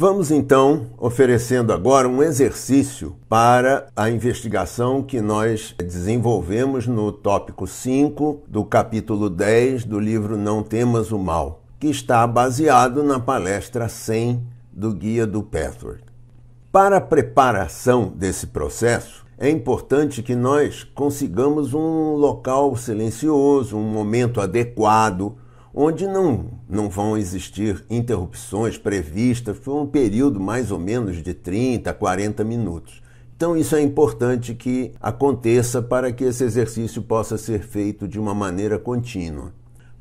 Vamos então oferecendo agora um exercício para a investigação que nós desenvolvemos no tópico 5 do capítulo 10 do livro Não Temas o Mal, que está baseado na palestra 100 do Guia do Pathwork. Para a preparação desse processo, é importante que nós consigamos um local silencioso, um momento adequado onde não, não vão existir interrupções previstas por um período mais ou menos de 30, 40 minutos. Então, isso é importante que aconteça para que esse exercício possa ser feito de uma maneira contínua.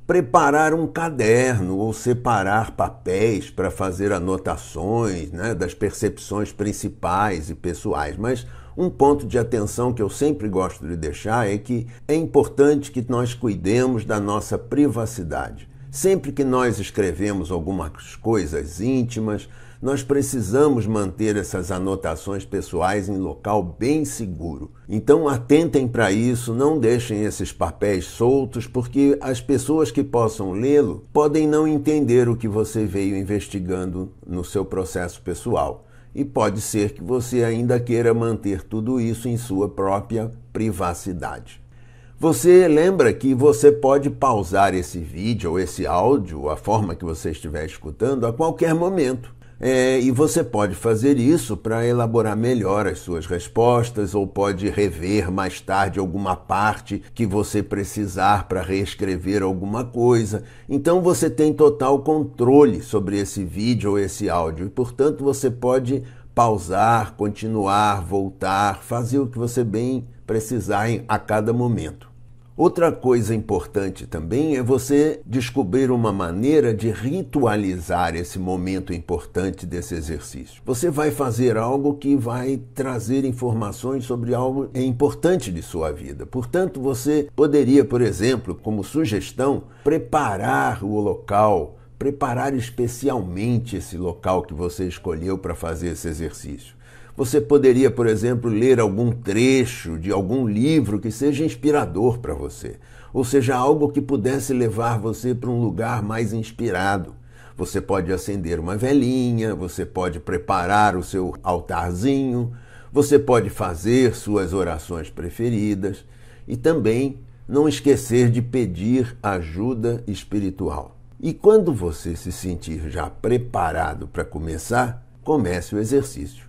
Preparar um caderno ou separar papéis para fazer anotações né, das percepções principais e pessoais, mas um ponto de atenção que eu sempre gosto de deixar é que é importante que nós cuidemos da nossa privacidade. Sempre que nós escrevemos algumas coisas íntimas, nós precisamos manter essas anotações pessoais em local bem seguro. Então atentem para isso, não deixem esses papéis soltos, porque as pessoas que possam lê-lo podem não entender o que você veio investigando no seu processo pessoal e pode ser que você ainda queira manter tudo isso em sua própria privacidade. Você lembra que você pode pausar esse vídeo ou esse áudio, a forma que você estiver escutando, a qualquer momento. É, e você pode fazer isso para elaborar melhor as suas respostas ou pode rever mais tarde alguma parte que você precisar para reescrever alguma coisa. Então você tem total controle sobre esse vídeo ou esse áudio e, portanto, você pode pausar, continuar, voltar, fazer o que você bem precisar a cada momento. Outra coisa importante também é você descobrir uma maneira de ritualizar esse momento importante desse exercício. Você vai fazer algo que vai trazer informações sobre algo importante de sua vida. Portanto, você poderia, por exemplo, como sugestão, preparar o local, preparar especialmente esse local que você escolheu para fazer esse exercício. Você poderia, por exemplo, ler algum trecho de algum livro que seja inspirador para você, ou seja, algo que pudesse levar você para um lugar mais inspirado. Você pode acender uma velhinha, você pode preparar o seu altarzinho, você pode fazer suas orações preferidas e também não esquecer de pedir ajuda espiritual. E quando você se sentir já preparado para começar, comece o exercício.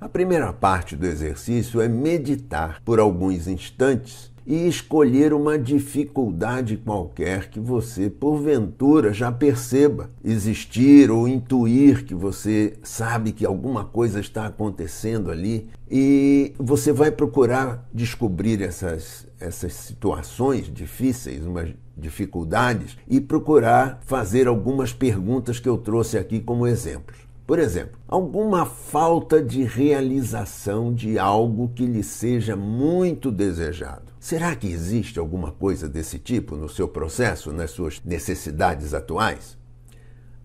A primeira parte do exercício é meditar por alguns instantes e escolher uma dificuldade qualquer que você, porventura, já perceba existir ou intuir que você sabe que alguma coisa está acontecendo ali e você vai procurar descobrir essas, essas situações difíceis, umas dificuldades, e procurar fazer algumas perguntas que eu trouxe aqui como exemplos. Por exemplo, alguma falta de realização de algo que lhe seja muito desejado. Será que existe alguma coisa desse tipo no seu processo, nas suas necessidades atuais?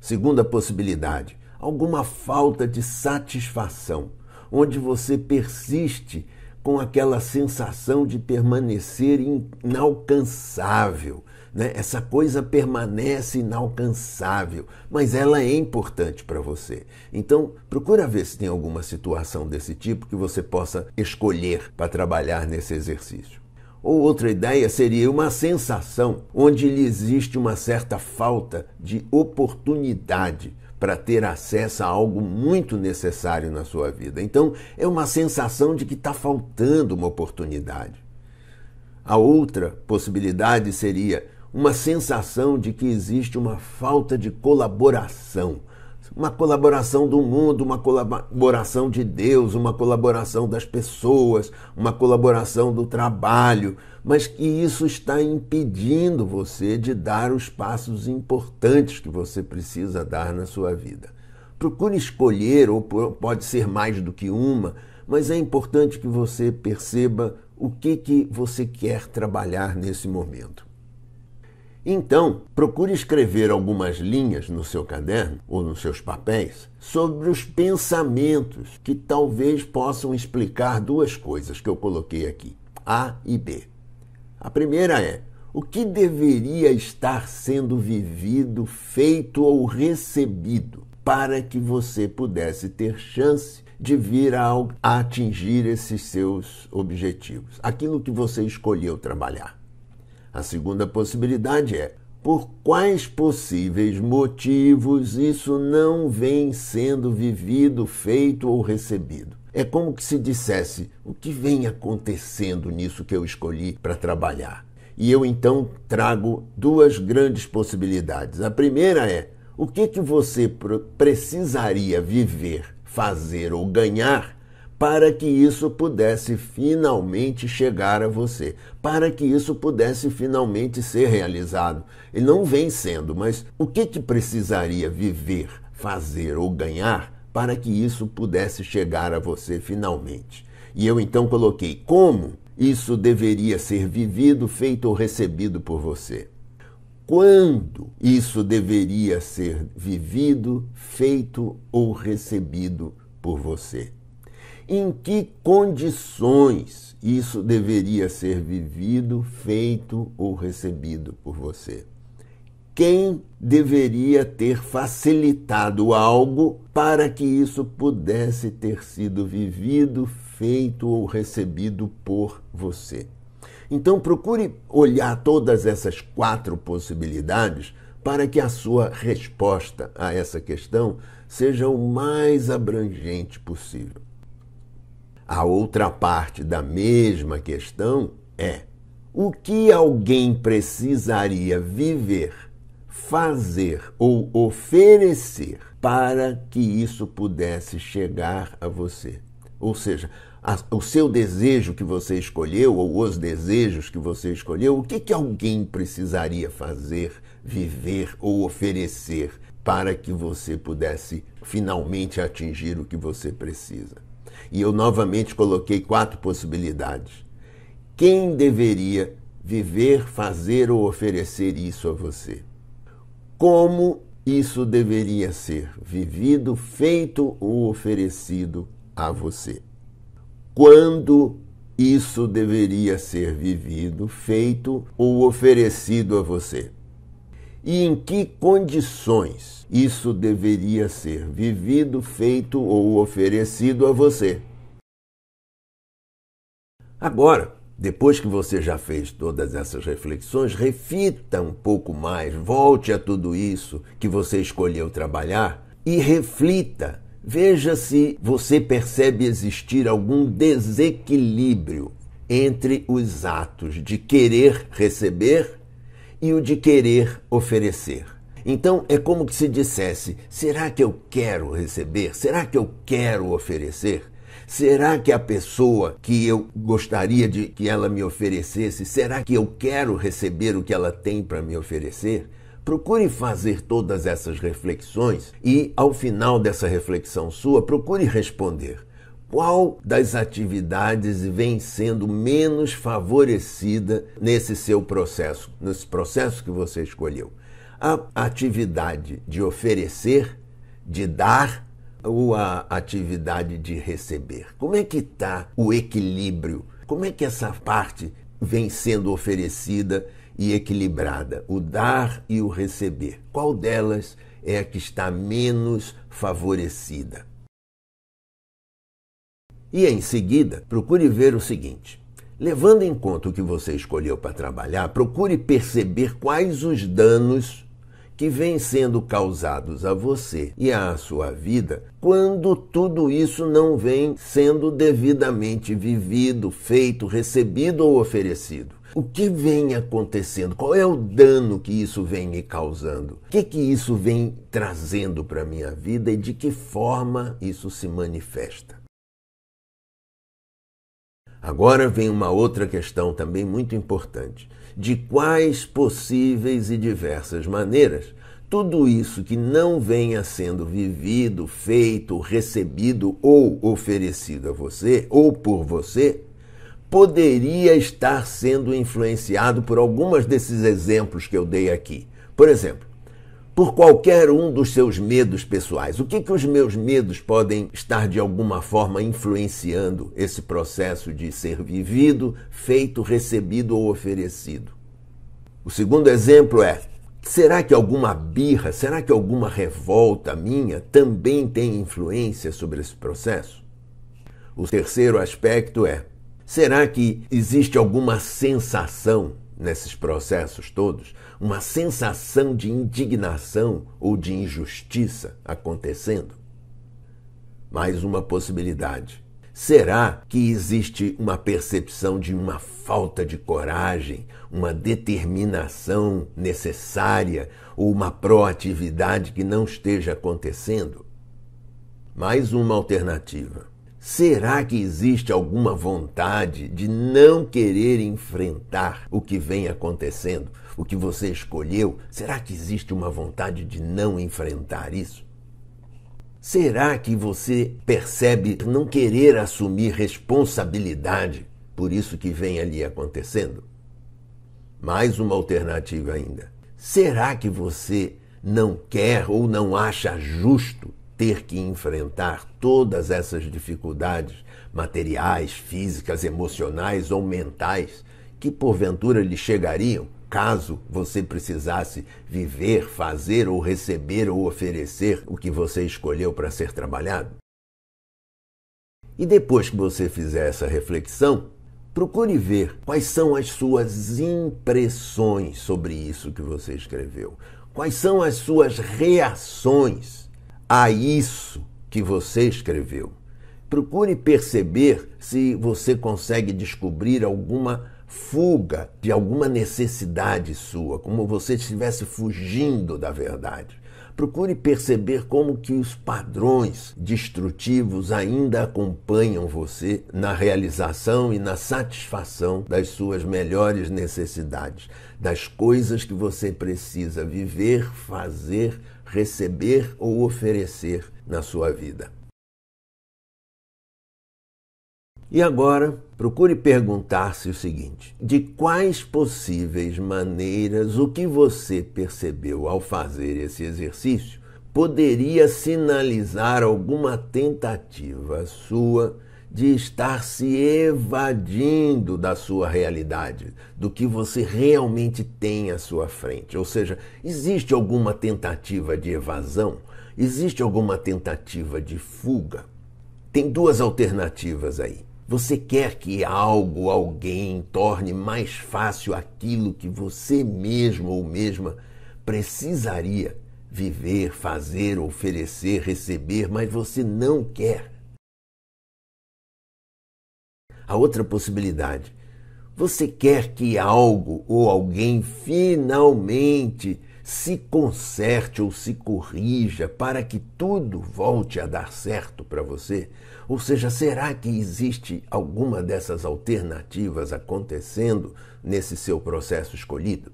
Segunda possibilidade, alguma falta de satisfação, onde você persiste com aquela sensação de permanecer inalcançável, né? Essa coisa permanece inalcançável, mas ela é importante para você. Então, procura ver se tem alguma situação desse tipo que você possa escolher para trabalhar nesse exercício. Ou outra ideia seria uma sensação onde lhe existe uma certa falta de oportunidade para ter acesso a algo muito necessário na sua vida. Então, é uma sensação de que está faltando uma oportunidade. A outra possibilidade seria uma sensação de que existe uma falta de colaboração. Uma colaboração do mundo, uma colaboração de Deus, uma colaboração das pessoas, uma colaboração do trabalho, mas que isso está impedindo você de dar os passos importantes que você precisa dar na sua vida. Procure escolher, ou pode ser mais do que uma, mas é importante que você perceba o que, que você quer trabalhar nesse momento. Então, procure escrever algumas linhas no seu caderno ou nos seus papéis sobre os pensamentos que talvez possam explicar duas coisas que eu coloquei aqui, A e B. A primeira é: o que deveria estar sendo vivido, feito ou recebido para que você pudesse ter chance de vir a, atingir esses seus objetivos, aquilo que você escolheu trabalhar. A segunda possibilidade é: por quais possíveis motivos isso não vem sendo vivido, feito ou recebido? É como que se dissesse: o que vem acontecendo nisso que eu escolhi para trabalhar? E eu então trago duas grandes possibilidades. A primeira é: o que, que você precisaria viver, fazer ou ganhar para que isso pudesse finalmente chegar a você, para que isso pudesse finalmente ser realizado. E não vem sendo, mas o que que precisaria viver, fazer ou ganhar para que isso pudesse chegar a você finalmente? E eu então coloquei como isso deveria ser vivido, feito ou recebido por você. Quando isso deveria ser vivido, feito ou recebido por você. Em que condições isso deveria ser vivido, feito ou recebido por você? Quem deveria ter facilitado algo para que isso pudesse ter sido vivido, feito ou recebido por você? Então procure olhar todas essas quatro possibilidades para que a sua resposta a essa questão seja o mais abrangente possível. A outra parte da mesma questão é o que alguém precisaria viver, fazer ou oferecer para que isso pudesse chegar a você. Ou seja, a, o seu desejo que você escolheu, ou os desejos que você escolheu, o que, que alguém precisaria fazer, viver ou oferecer para que você pudesse finalmente atingir o que você precisa? E eu novamente coloquei quatro possibilidades. Quem deveria viver, fazer ou oferecer isso a você? Como isso deveria ser vivido, feito ou oferecido a você? Quando isso deveria ser vivido, feito ou oferecido a você? e em que condições isso deveria ser vivido, feito ou oferecido a você. Agora, depois que você já fez todas essas reflexões, reflita um pouco mais, volte a tudo isso que você escolheu trabalhar e reflita. Veja se você percebe existir algum desequilíbrio entre os atos de querer receber e o de querer oferecer. Então é como se dissesse: será que eu quero receber? Será que eu quero oferecer? Será que a pessoa que eu gostaria de que ela me oferecesse, será que eu quero receber o que ela tem para me oferecer? Procure fazer todas essas reflexões e, ao final dessa reflexão sua, procure responder: qual das atividades vem sendo menos favorecida nesse seu processo, nesse processo que você escolheu? A atividade de oferecer, de dar ou a atividade de receber? Como é que está o equilíbrio? Como é que essa parte vem sendo oferecida e equilibrada, o dar e o receber? Qual delas é a que está menos favorecida? E em seguida, procure ver o seguinte: levando em conta o que você escolheu para trabalhar, procure perceber quais os danos que vêm sendo causados a você e à sua vida quando tudo isso não vem sendo devidamente vivido, feito, recebido ou oferecido. O que vem acontecendo? Qual é o dano que isso vem me causando? O que, que isso vem trazendo para a minha vida e de que forma isso se manifesta? Agora vem uma outra questão também muito importante. De quais possíveis e diversas maneiras tudo isso que não venha sendo vivido, feito, recebido ou oferecido a você ou por você, poderia estar sendo influenciado por algumas desses exemplos que eu dei aqui. Por exemplo, por qualquer um dos seus medos pessoais. O que, que os meus medos podem estar de alguma forma influenciando esse processo de ser vivido, feito, recebido ou oferecido? O segundo exemplo é: será que alguma birra, será que alguma revolta minha também tem influência sobre esse processo? O terceiro aspecto é: será que existe alguma sensação nesses processos todos? uma sensação de indignação ou de injustiça acontecendo? Mais uma possibilidade. Será que existe uma percepção de uma falta de coragem, uma determinação necessária ou uma proatividade que não esteja acontecendo? Mais uma alternativa. Será que existe alguma vontade de não querer enfrentar o que vem acontecendo? o que você escolheu, será que existe uma vontade de não enfrentar isso? Será que você percebe não querer assumir responsabilidade por isso que vem ali acontecendo? Mais uma alternativa ainda. Será que você não quer ou não acha justo ter que enfrentar todas essas dificuldades materiais, físicas, emocionais ou mentais que porventura lhe chegariam caso você precisasse viver, fazer ou receber ou oferecer o que você escolheu para ser trabalhado? E depois que você fizer essa reflexão, procure ver quais são as suas impressões sobre isso que você escreveu. Quais são as suas reações a isso que você escreveu? Procure perceber se você consegue descobrir alguma fuga de alguma necessidade sua, como você estivesse fugindo da verdade. Procure perceber como que os padrões destrutivos ainda acompanham você na realização e na satisfação das suas melhores necessidades, das coisas que você precisa viver, fazer, receber ou oferecer na sua vida. E agora, procure perguntar-se o seguinte: de quais possíveis maneiras o que você percebeu ao fazer esse exercício poderia sinalizar alguma tentativa sua de estar se evadindo da sua realidade, do que você realmente tem à sua frente. Ou seja, existe alguma tentativa de evasão? Existe alguma tentativa de fuga? Tem duas alternativas aí. Você quer que algo, alguém torne mais fácil aquilo que você mesmo ou mesma precisaria viver, fazer, oferecer, receber, mas você não quer. A outra possibilidade. Você quer que algo ou alguém finalmente se conserte ou se corrija para que tudo volte a dar certo para você? Ou seja, será que existe alguma dessas alternativas acontecendo nesse seu processo escolhido?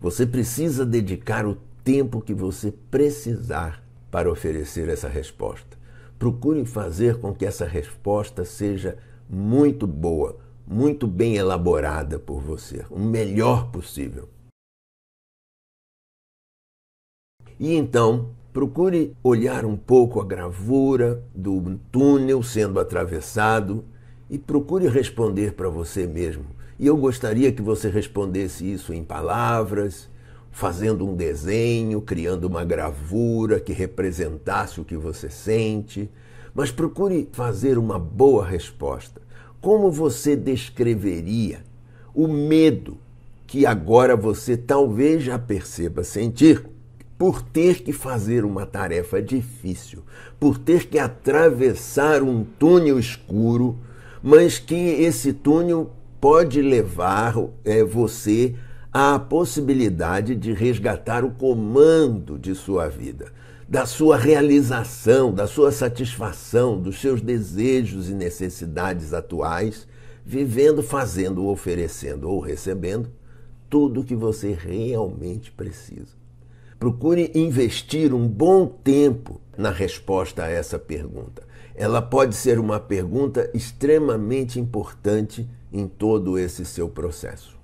Você precisa dedicar o tempo que você precisar para oferecer essa resposta. Procure fazer com que essa resposta seja muito boa, muito bem elaborada por você, o melhor possível. E então, procure olhar um pouco a gravura do túnel sendo atravessado e procure responder para você mesmo. E eu gostaria que você respondesse isso em palavras, fazendo um desenho, criando uma gravura que representasse o que você sente, mas procure fazer uma boa resposta. Como você descreveria o medo que agora você talvez já perceba sentir? por ter que fazer uma tarefa difícil, por ter que atravessar um túnel escuro, mas que esse túnel pode levar é, você à possibilidade de resgatar o comando de sua vida, da sua realização, da sua satisfação, dos seus desejos e necessidades atuais, vivendo, fazendo, oferecendo ou recebendo tudo o que você realmente precisa. Procure investir um bom tempo na resposta a essa pergunta. Ela pode ser uma pergunta extremamente importante em todo esse seu processo.